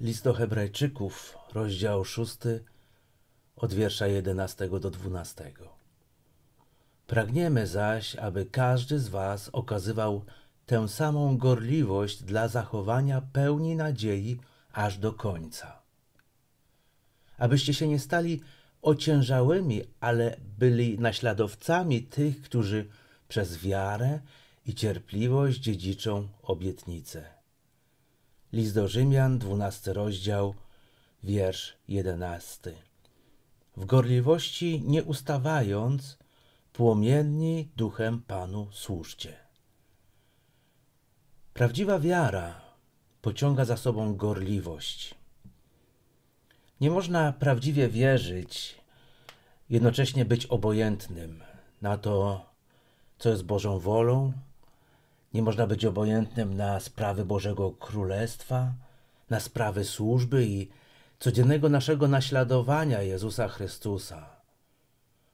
List do Hebrajczyków, rozdział 6, od wiersza 11 do 12. Pragniemy zaś, aby każdy z Was okazywał tę samą gorliwość dla zachowania pełni nadziei aż do końca. Abyście się nie stali ociężałymi, ale byli naśladowcami tych, którzy przez wiarę i cierpliwość dziedziczą obietnicę List do Rzymian, 12 rozdział, wiersz 11. W gorliwości nie ustawając, płomienni duchem Panu służcie. Prawdziwa wiara pociąga za sobą gorliwość. Nie można prawdziwie wierzyć, jednocześnie być obojętnym na to, co jest Bożą wolą, nie można być obojętnym na sprawy Bożego Królestwa, na sprawy służby i codziennego naszego naśladowania Jezusa Chrystusa.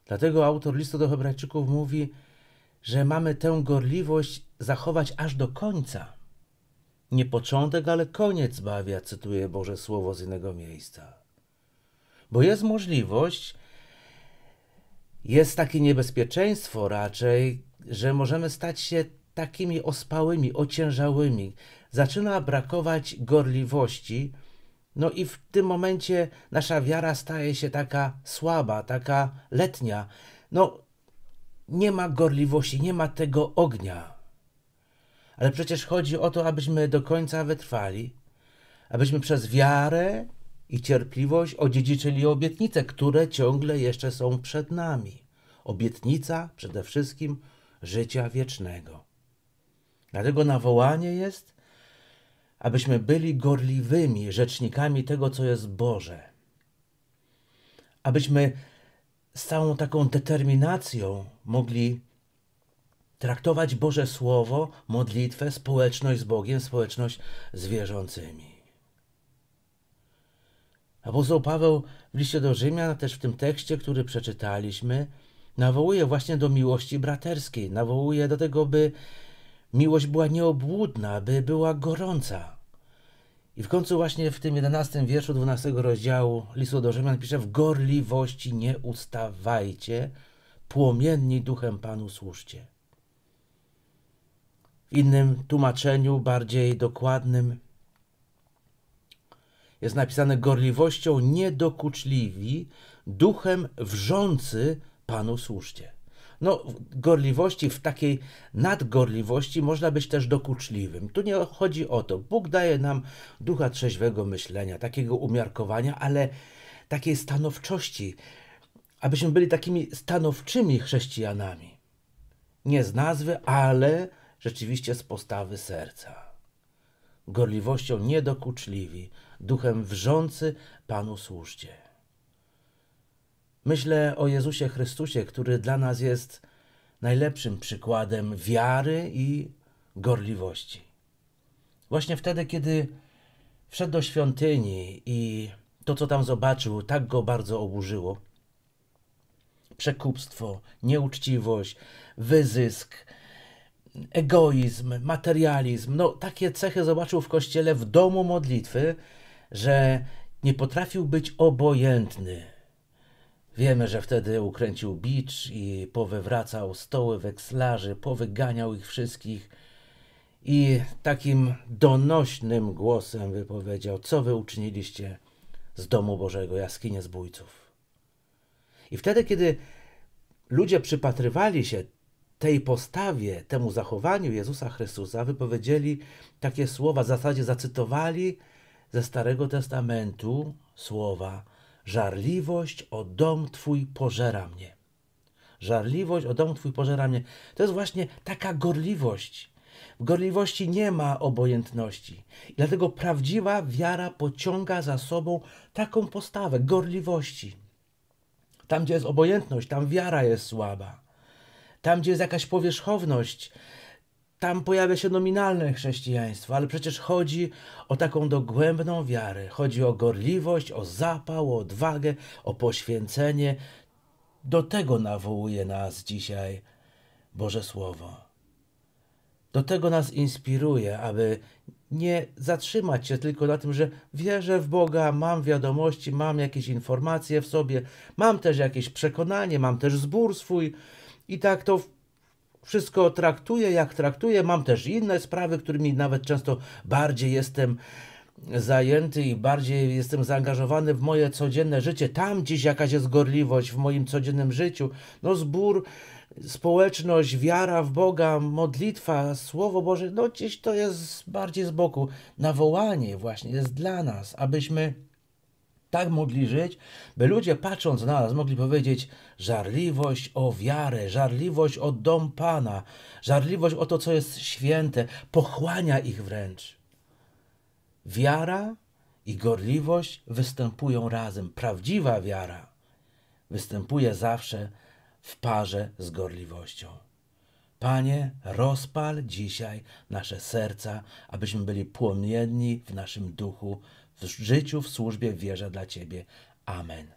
Dlatego autor listu do Hebrajczyków mówi, że mamy tę gorliwość zachować aż do końca. Nie początek, ale koniec bawia, Cytuję Boże Słowo z innego miejsca. Bo jest możliwość, jest takie niebezpieczeństwo raczej, że możemy stać się takimi ospałymi, ociężałymi. Zaczyna brakować gorliwości, no i w tym momencie nasza wiara staje się taka słaba, taka letnia. No, nie ma gorliwości, nie ma tego ognia. Ale przecież chodzi o to, abyśmy do końca wytrwali, abyśmy przez wiarę i cierpliwość odziedziczyli obietnice, które ciągle jeszcze są przed nami. Obietnica przede wszystkim życia wiecznego. Dlatego nawołanie jest, abyśmy byli gorliwymi rzecznikami tego, co jest Boże. Abyśmy z całą taką determinacją mogli traktować Boże Słowo, modlitwę, społeczność z Bogiem, społeczność z wierzącymi. Apostoł Paweł w liście do Rzymian, też w tym tekście, który przeczytaliśmy, nawołuje właśnie do miłości braterskiej, nawołuje do tego, by miłość była nieobłudna, by była gorąca. I w końcu właśnie w tym 11 wierszu 12 rozdziału listu do Rzymian pisze w gorliwości nie ustawajcie, płomienni duchem Panu służcie. W innym tłumaczeniu, bardziej dokładnym, jest napisane gorliwością niedokuczliwi, duchem wrzący Panu służcie no, gorliwości, w takiej nadgorliwości można być też dokuczliwym. Tu nie chodzi o to. Bóg daje nam ducha trzeźwego myślenia, takiego umiarkowania, ale takiej stanowczości, abyśmy byli takimi stanowczymi chrześcijanami. Nie z nazwy, ale rzeczywiście z postawy serca. Gorliwością niedokuczliwi, duchem wrzący Panu służcie. Myślę o Jezusie Chrystusie, który dla nas jest najlepszym przykładem wiary i gorliwości. Właśnie wtedy, kiedy wszedł do świątyni i to, co tam zobaczył, tak go bardzo oburzyło. Przekupstwo, nieuczciwość, wyzysk, egoizm, materializm. No, takie cechy zobaczył w kościele w domu modlitwy, że nie potrafił być obojętny Wiemy, że wtedy ukręcił bicz i powywracał stoły wekslarzy, powyganiał ich wszystkich i takim donośnym głosem wypowiedział: Co wy uczyniliście z domu Bożego, jaskinie zbójców? I wtedy, kiedy ludzie przypatrywali się tej postawie, temu zachowaniu Jezusa Chrystusa, wypowiedzieli takie słowa, w zasadzie zacytowali ze Starego Testamentu słowa Żarliwość o dom Twój pożera mnie. Żarliwość o dom Twój pożera mnie. To jest właśnie taka gorliwość. W gorliwości nie ma obojętności. I dlatego prawdziwa wiara pociąga za sobą taką postawę gorliwości. Tam, gdzie jest obojętność, tam wiara jest słaba. Tam, gdzie jest jakaś powierzchowność, tam pojawia się nominalne chrześcijaństwo, ale przecież chodzi o taką dogłębną wiarę. Chodzi o gorliwość, o zapał, o odwagę, o poświęcenie. Do tego nawołuje nas dzisiaj Boże Słowo. Do tego nas inspiruje, aby nie zatrzymać się tylko na tym, że wierzę w Boga, mam wiadomości, mam jakieś informacje w sobie, mam też jakieś przekonanie, mam też zbór swój i tak to wszystko traktuję jak traktuję. Mam też inne sprawy, którymi nawet często bardziej jestem zajęty i bardziej jestem zaangażowany w moje codzienne życie. Tam gdzieś jakaś jest gorliwość w moim codziennym życiu. No zbór, społeczność, wiara w Boga, modlitwa, Słowo Boże, no gdzieś to jest bardziej z boku. Nawołanie właśnie jest dla nas, abyśmy tak mogli żyć, by ludzie patrząc na nas mogli powiedzieć żarliwość o wiarę, żarliwość o dom Pana, żarliwość o to, co jest święte, pochłania ich wręcz. Wiara i gorliwość występują razem. Prawdziwa wiara występuje zawsze w parze z gorliwością. Panie, rozpal dzisiaj nasze serca, abyśmy byli płomienni w naszym duchu w życiu, w służbie, w wierze dla Ciebie. Amen.